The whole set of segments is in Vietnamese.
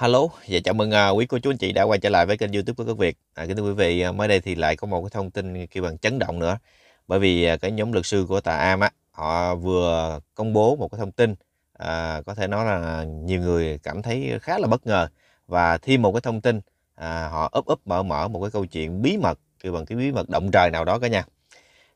hello và dạ, chào mừng uh, quý cô chú anh chị đã quay trở lại với kênh youtube của các việt à, kính thưa quý vị à, mới đây thì lại có một cái thông tin kêu bằng chấn động nữa bởi vì à, cái nhóm luật sư của tà am á họ vừa công bố một cái thông tin à, có thể nói là nhiều người cảm thấy khá là bất ngờ và thêm một cái thông tin à, họ úp úp mở mở một cái câu chuyện bí mật kêu bằng cái bí mật động trời nào đó cả nhà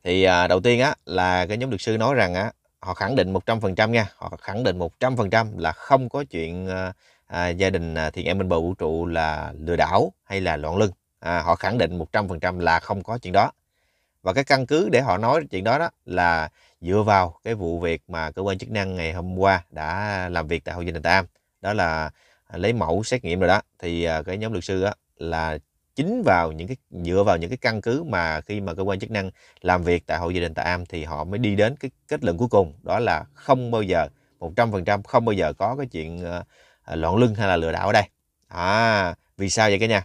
thì à, đầu tiên á là cái nhóm luật sư nói rằng á họ khẳng định 100% nha họ khẳng định 100% là không có chuyện à, à, gia đình à, thiện em bên bờ vũ trụ là lừa đảo hay là loạn lưng à, họ khẳng định 100% là không có chuyện đó và cái căn cứ để họ nói chuyện đó đó là dựa vào cái vụ việc mà cơ quan chức năng ngày hôm qua đã làm việc tại hội gia đình Tam đó là lấy mẫu xét nghiệm rồi đó thì à, cái nhóm luật sư đó là chính vào những cái dựa vào những cái căn cứ mà khi mà cơ quan chức năng làm việc tại hội gia đình Tạ Am thì họ mới đi đến cái kết luận cuối cùng đó là không bao giờ 100% không bao giờ có cái chuyện à, À, loạn lưng hay là lừa đảo ở đây à vì sao vậy cả nhà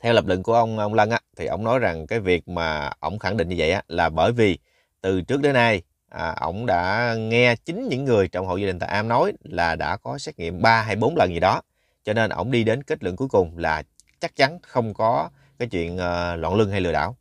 theo lập luận của ông ông Lân á thì ông nói rằng cái việc mà ông khẳng định như vậy á là bởi vì từ trước đến nay à, ông đã nghe chính những người trong hộ gia đình Tạ Am nói là đã có xét nghiệm 3 hay 4 lần gì đó cho nên ông đi đến kết luận cuối cùng là chắc chắn không có cái chuyện uh, loạn lưng hay lừa đảo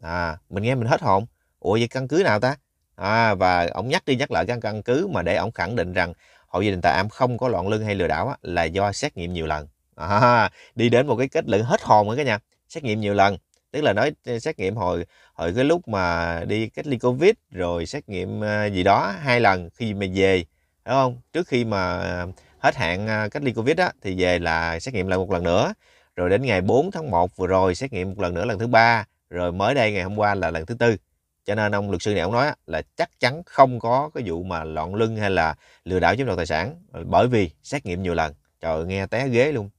à mình nghe mình hết hồn ủa vậy căn cứ nào ta à và ông nhắc đi nhắc lại căn căn cứ mà để ông khẳng định rằng hộ gia đình tạ ảm không có loạn lưng hay lừa đảo á, là do xét nghiệm nhiều lần à, đi đến một cái kết luận hết hồn rồi cả nhà xét nghiệm nhiều lần tức là nói ờ, xét nghiệm hồi hồi cái lúc mà đi cách ly covid rồi xét nghiệm ờ, gì đó hai lần khi mà về đúng không trước khi mà hết hạn ờ, cách ly covid á thì về là xét nghiệm lại một lần nữa rồi đến ngày 4 tháng 1 vừa rồi xét nghiệm một lần nữa lần thứ ba rồi mới đây ngày hôm qua là lần thứ tư cho nên ông luật sư này ông nói là chắc chắn không có cái vụ mà loạn lưng hay là lừa đảo chiếm đoạt tài sản ờ, bởi vì xét nghiệm nhiều lần trời ơi, nghe té ghế luôn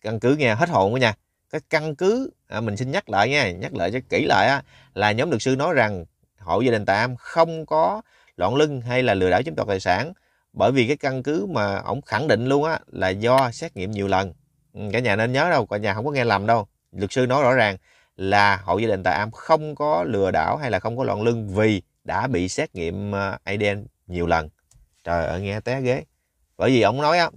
căn cứ nghe hết hồn quá nha cái căn cứ à, mình xin nhắc lại nha nhắc lại cho kỹ lại á, là nhóm luật sư nói rằng hộ gia đình tạm không có loạn lưng hay là lừa đảo chiếm đoạt tài sản bởi vì cái căn cứ mà ổng khẳng định luôn á là do xét nghiệm nhiều lần ừ, cả nhà nên nhớ đâu cả nhà không có nghe lầm đâu luật sư nói rõ ràng là hộ gia đình Tài Am không có lừa đảo hay là không có loạn lưng vì đã bị xét nghiệm ờ, ADN nhiều lần. Trời ơi nghe té ghế. Bởi vì ông nói á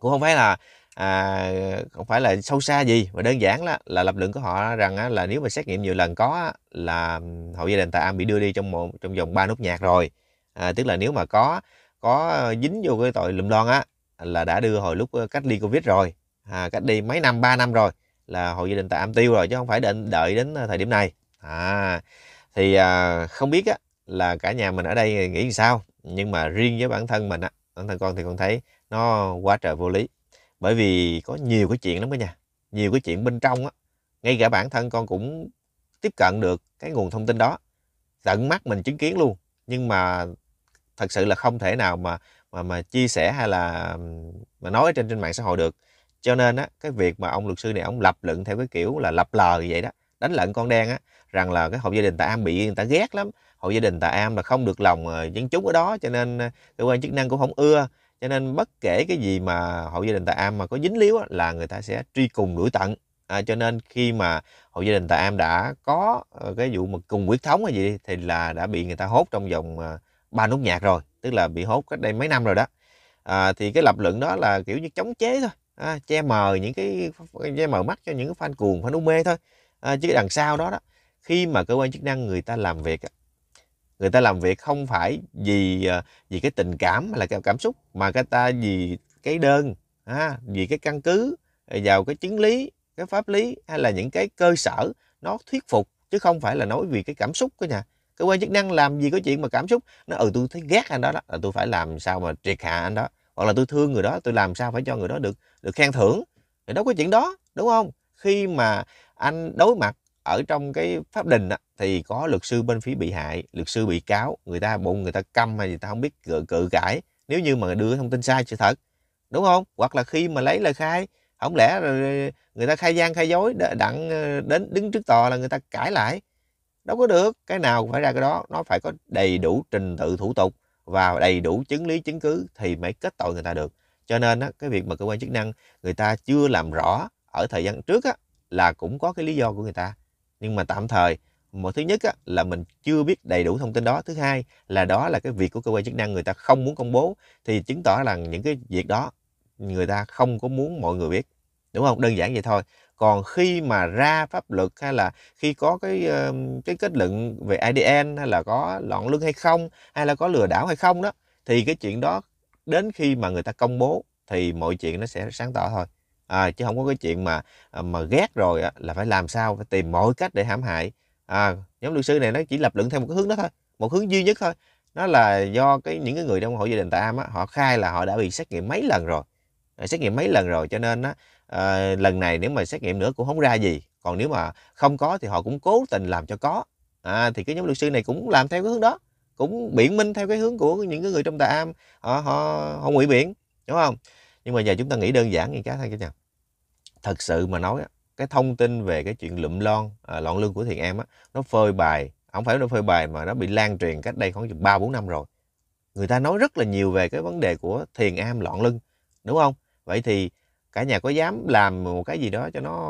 cũng không phải là à, không phải là sâu xa gì mà đơn giản là là lập luận của họ rằng á, là nếu mà xét nghiệm nhiều lần có á, là hộ gia đình Tài Am bị đưa đi trong một trong vòng ba nút nhạc rồi. À, tức là nếu mà có có dính vô cái tội lùm đoan á là đã đưa hồi lúc ờ, cách ly covid rồi à, cách đi mấy năm 3 năm rồi là hộ gia đình tại am tiêu rồi chứ không phải đến đợi đến ờ, thời điểm này à thì à, không biết á, là cả nhà mình ở đây nghĩ làm sao nhưng mà riêng với bản thân mình á bản thân con thì con thấy nó quá trời vô lý bởi vì có nhiều cái chuyện lắm cả nhà nhiều cái chuyện bên trong á ngay cả bản thân con cũng tiếp cận được cái nguồn thông tin đó tận mắt mình chứng kiến luôn nhưng mà thật sự là không thể nào mà mà mà chia sẻ hay là mà nói trên trên mạng xã hội được cho nên á cái việc mà ông luật sư này ông lập luận theo cái kiểu là lập lờ vậy đó đánh lận con đen á rằng là cái hộ gia đình tạ am bị người ta ghét lắm hộ gia đình tạ am là không được lòng ờ, dân chúng ở đó cho nên ờ, cơ quan chức năng cũng không ưa cho nên bất kể cái gì mà hộ gia đình tạ am mà có dính líu á, là người ta sẽ truy cùng đuổi tận à, cho nên khi mà hộ gia đình tạ am đã có ờ, cái vụ mà cùng quyết thống hay gì thì là đã bị người ta hốt trong vòng ba nút nhạc rồi tức là bị hốt cách đây mấy năm rồi đó à, thì cái lập luận đó là kiểu như chống chế thôi à, che mờ những cái che mờ mắt cho những cái fan cuồng fan u mê thôi à, chứ đằng sau đó đó khi mà cơ quan chức năng người ta làm việc người ta làm việc không phải vì à, vì cái tình cảm hay là cái cảm xúc mà cái ta vì cái đơn à, vì cái căn cứ à, vào cái chứng lý cái pháp lý hay là những cái cơ sở nó thuyết phục chứ không phải là nói vì cái cảm xúc của nhà cơ quan chức năng làm gì có chuyện mà cảm xúc nó ừ tôi thấy ghét anh đó, đó là tôi phải làm sao mà triệt hạ anh đó hoặc là tôi thương người đó tôi làm sao phải cho người đó được được khen thưởng thì đâu có chuyện đó đúng không khi mà anh đối mặt ở trong cái pháp đình á, thì có luật sư bên phía bị hại luật sư bị cáo người ta bụng người ta câm hay người ta không biết cự, cự cãi nếu như mà đưa thông tin sai sự thật đúng không hoặc là khi mà lấy lời khai không lẽ người ta khai gian khai dối đặng ờ, đến đứng trước tòa là người ta cãi lại đâu có được cái nào phải ra cái đó nó phải có đầy đủ trình tự thủ tục và đầy đủ chứng lý chứng cứ thì mới kết tội người ta được cho nên á, cái việc mà cơ quan chức năng người ta chưa làm rõ ở thời gian trước á, là cũng có cái lý do của người ta nhưng mà tạm thời một thứ nhất á, là mình chưa biết đầy đủ thông tin đó thứ hai là đó là cái việc của cơ quan chức năng người ta không muốn công bố thì chứng tỏ là những cái việc đó người ta không có muốn mọi người biết đúng không đơn giản vậy thôi còn khi mà ra pháp luật hay là khi có cái ờ, cái kết luận về IDN hay là có loạn luân hay không hay là có lừa đảo hay không đó thì cái chuyện đó đến khi mà người ta công bố thì mọi chuyện nó sẽ sáng tỏ thôi à, chứ không có cái chuyện mà à, mà ghét rồi á, là phải làm sao phải tìm mọi cách để hãm hại à, nhóm luật sư này nó chỉ lập luận theo một cái hướng đó thôi một hướng duy nhất thôi nó là do cái những cái người trong hội gia đình tạ họ khai là họ đã bị xét nghiệm mấy lần rồi à, xét nghiệm mấy lần rồi cho nên á, à, lần này nếu mà xét nghiệm nữa cũng không ra gì còn nếu mà không có thì họ cũng cố tình làm cho có à, thì cái nhóm luật sư này cũng làm theo cái hướng đó cũng biện minh theo cái hướng của những cái người trong tà am họ họ họ ngụy biện đúng không nhưng mà giờ chúng ta nghĩ đơn giản như cái thôi cả nhà thật sự mà nói cái thông tin về cái chuyện lụm lon à, lọn lương của thiền em á nó phơi bài không phải nó phơi bài mà nó bị lan truyền cách đây khoảng chừng ba bốn năm rồi người ta nói rất là nhiều về cái vấn đề của thiền am lọn lưng đúng không vậy thì cả nhà có dám làm một cái gì đó cho nó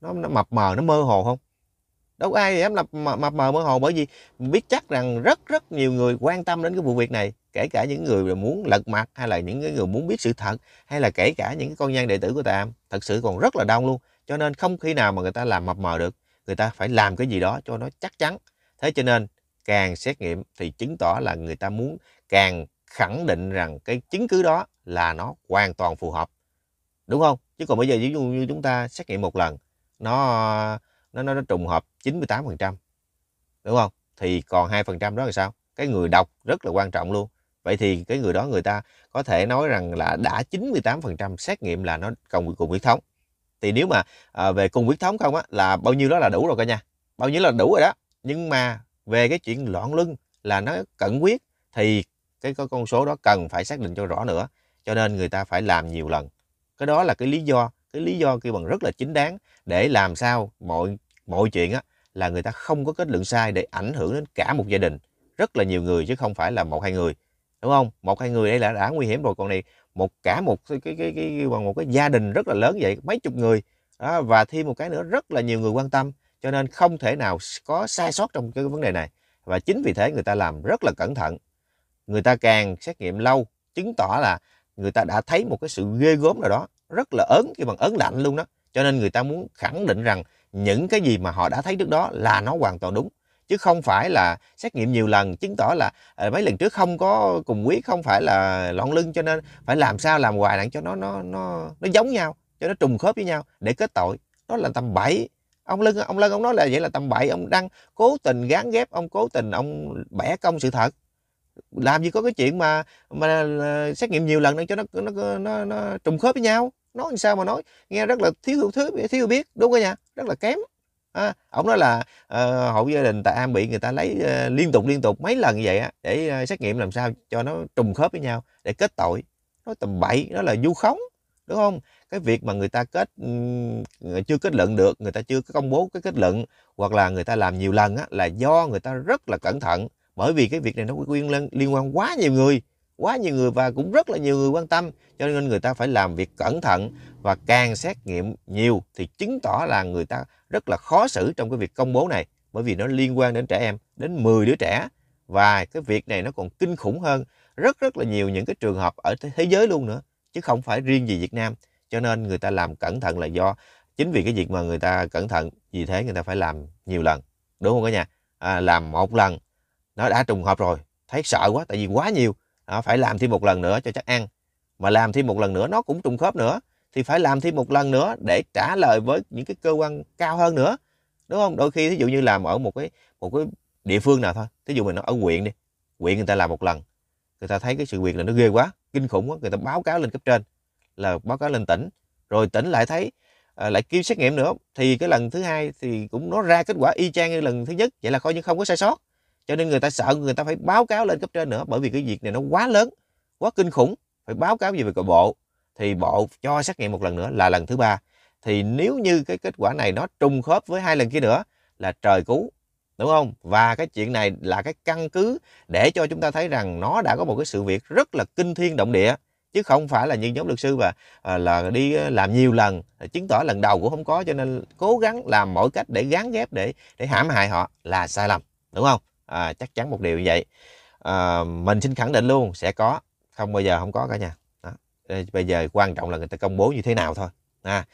nó, nó mập mờ nó mơ hồ không đâu có ai dám lập mập mờ mơ hồ bởi vì biết chắc rằng rất rất nhiều người quan tâm đến cái vụ việc này kể cả những người muốn lật mặt hay là những người muốn biết sự thật hay là kể cả những con nhân đệ tử của tạm thật sự còn rất là đông luôn cho nên không khi nào mà người ta làm mập mờ được người ta phải làm cái gì đó cho nó chắc chắn thế cho nên càng xét nghiệm thì chứng tỏ là người ta muốn càng khẳng định rằng cái chứng cứ đó là nó hoàn toàn phù hợp đúng không chứ còn bây giờ ví dụ như chúng ta xét nghiệm một lần nó nó nó, nó trùng hợp 98% đúng không thì còn 2% đó là sao cái người đọc rất là quan trọng luôn vậy thì cái người đó người ta có thể nói rằng là đã 98% xét nghiệm là nó cùng cùng huyết thống thì nếu mà à, về cùng huyết thống không á là bao nhiêu đó là đủ rồi cả nhà bao nhiêu là đủ rồi đó nhưng mà về cái chuyện loạn lưng là nó cận huyết thì cái, con số đó cần phải xác định cho rõ nữa cho nên người ta phải làm nhiều lần cái đó là cái lý do cái lý do kêu bằng rất là chính đáng để làm sao mọi mọi chuyện á, là người ta không có kết luận sai để ảnh hưởng đến cả một gia đình rất là nhiều người chứ không phải là một hai người đúng không một hai người đây là đã nguy hiểm rồi còn này một cả một cái cái cái, cái một cái gia đình rất là lớn vậy mấy chục người đó, và thêm một cái nữa rất là nhiều người quan tâm cho nên không thể nào có sai sót trong cái vấn đề này và chính vì thế người ta làm rất là cẩn thận người ta càng xét nghiệm lâu chứng tỏ là người ta đã thấy một cái sự ghê gớm nào đó rất là ớn cái bằng ớn lạnh luôn đó cho nên người ta muốn khẳng định rằng những cái gì mà họ đã thấy trước đó là nó hoàn toàn đúng chứ không phải là xét nghiệm nhiều lần chứng tỏ là ờ, mấy lần trước không có cùng quyết không phải là lọn lưng cho nên phải làm sao làm hoài đặng cho nó nó nó nó giống nhau cho nó trùng khớp với nhau để kết tội đó là tầm bậy ông lưng ông lưng ông nói là vậy là tầm bậy ông đang cố tình gán ghép ông cố tình ông bẻ cong sự thật làm gì có cái chuyện mà mà xét nghiệm nhiều lần để cho nó nó nó, nó trùng khớp với nhau nói làm sao mà nói nghe rất là thiếu hiểu thứ thiếu biết đúng không nha rất là kém à, ông nói là uh, hộ gia đình tại an bị người ta lấy uh, liên tục liên tục mấy lần như vậy á để uh, xét nghiệm làm sao cho nó trùng khớp với nhau để kết tội nói tầm bậy nó là du khống đúng không cái việc mà người ta kết chưa kết luận được người ta chưa công bố cái kết luận hoặc là người ta làm nhiều lần á, là do người ta rất là cẩn thận bởi vì cái việc này nó liên liên quan quá nhiều người quá nhiều người và cũng rất là nhiều người quan tâm cho nên người ta phải làm việc cẩn thận và càng xét nghiệm nhiều thì chứng tỏ là người ta rất là khó xử trong cái việc công bố này bởi vì nó liên quan đến trẻ em đến 10 đứa trẻ và cái việc này nó còn kinh khủng hơn rất rất là nhiều những cái trường hợp ở thế giới luôn nữa chứ không phải riêng gì Việt Nam cho nên người ta làm cẩn thận là do chính vì cái việc mà người ta cẩn thận vì thế người ta phải làm nhiều lần đúng không cả nhà à, làm một lần nó đã trùng hợp rồi thấy sợ quá tại vì quá nhiều à, phải làm thêm một lần nữa cho chắc ăn mà làm thêm một lần nữa nó cũng trùng khớp nữa thì phải làm thêm một lần nữa để trả lời với những cái cơ quan cao hơn nữa đúng không đôi khi ví dụ như làm ở một cái một cái địa phương nào thôi thí dụ mình nó ở huyện đi huyện người ta làm một lần người ta thấy cái sự việc là nó ghê quá kinh khủng quá người ta báo cáo lên cấp trên là báo cáo lên tỉnh rồi tỉnh lại thấy à, lại kêu xét nghiệm nữa thì cái lần thứ hai thì cũng nó ra kết quả y chang như lần thứ nhất vậy là coi như không có sai sót cho nên người ta sợ người ta phải báo cáo lên cấp trên nữa bởi vì cái việc này nó quá lớn quá kinh khủng phải báo cáo về về bộ thì bộ cho xét nghiệm một lần nữa là lần thứ ba thì nếu như cái kết quả này nó trùng khớp với hai lần kia nữa là trời cứu đúng không và cái chuyện này là cái căn cứ để cho chúng ta thấy rằng nó đã có một cái sự việc rất là kinh thiên động địa chứ không phải là như nhóm luật sư và à, là đi làm nhiều lần à, chứng tỏ lần đầu cũng không có cho nên cố gắng làm mọi cách để gán ghép để để hãm hại họ là sai lầm đúng không à, chắc chắn một điều như vậy à, mình xin khẳng định luôn sẽ có không bao giờ không có cả nhà đó. bây giờ quan trọng là người ta công bố như thế nào thôi à,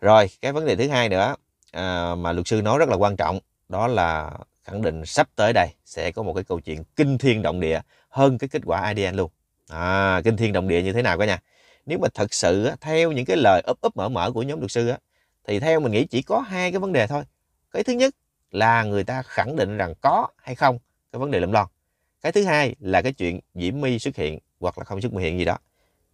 rồi cái vấn đề thứ hai nữa à, mà luật sư nói rất là quan trọng đó là khẳng định sắp tới đây sẽ có một cái câu chuyện kinh thiên động địa hơn cái kết quả ADN luôn à, kinh thiên động địa như thế nào cả nhà nếu mà thật sự theo những cái lời ấp ấp mở mở của nhóm luật sư thì theo mình nghĩ chỉ có hai cái vấn đề thôi cái thứ nhất là người ta khẳng định rằng có hay không cái vấn đề lụm lon cái thứ hai là cái chuyện diễm my xuất hiện hoặc là không xuất hiện gì đó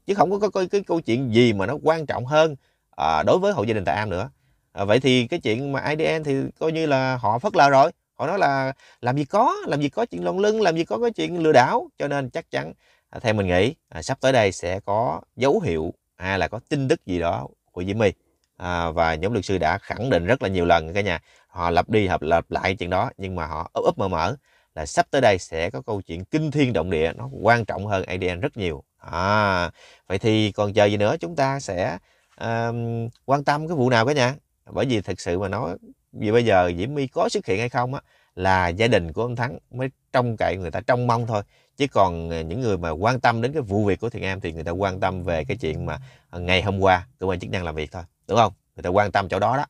chứ không có, có, cái cái câu chuyện gì mà nó quan trọng hơn à, đối với hộ gia đình tại am nữa à, vậy thì cái chuyện mà idn thì coi như là họ phớt lờ rồi họ nói là làm gì có làm gì có chuyện lông lưng làm gì có cái chuyện lừa đảo cho nên chắc chắn à, theo mình nghĩ à, sắp tới đây sẽ có dấu hiệu hay là có tin tức gì đó của diễm my à, và nhóm luật sư đã khẳng định rất là nhiều lần cả nhà họ lặp đi hợp lặp lại chuyện đó nhưng mà họ úp ấp mở mở là sắp tới đây sẽ có câu chuyện kinh thiên động địa nó quan trọng hơn ADN rất nhiều à, vậy thì còn chờ gì nữa chúng ta sẽ um, quan tâm cái vụ nào cả nhà bởi vì thực sự mà nói vì bây giờ Diễm My có xuất hiện hay không á là gia đình của ông Thắng mới trông cậy người ta trông mong thôi chứ còn ờ, những người mà quan tâm đến cái vụ việc của Thiện Em thì người ta quan tâm về cái chuyện mà ngày hôm qua cơ quan chức năng làm việc thôi đúng không người ta quan tâm chỗ đó đó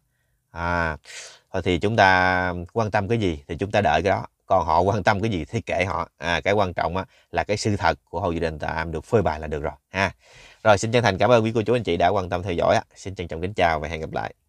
à thì chúng ta quan tâm cái gì thì chúng ta đợi cái đó còn họ quan tâm cái gì thì kệ họ à cái quan trọng á, là cái sự thật của Hồ Duy Đình Tạm được phơi bày là được rồi ha rồi xin chân thành cảm ơn quý cô chú anh chị đã quan tâm theo dõi á. xin trân trọng kính chào và hẹn gặp lại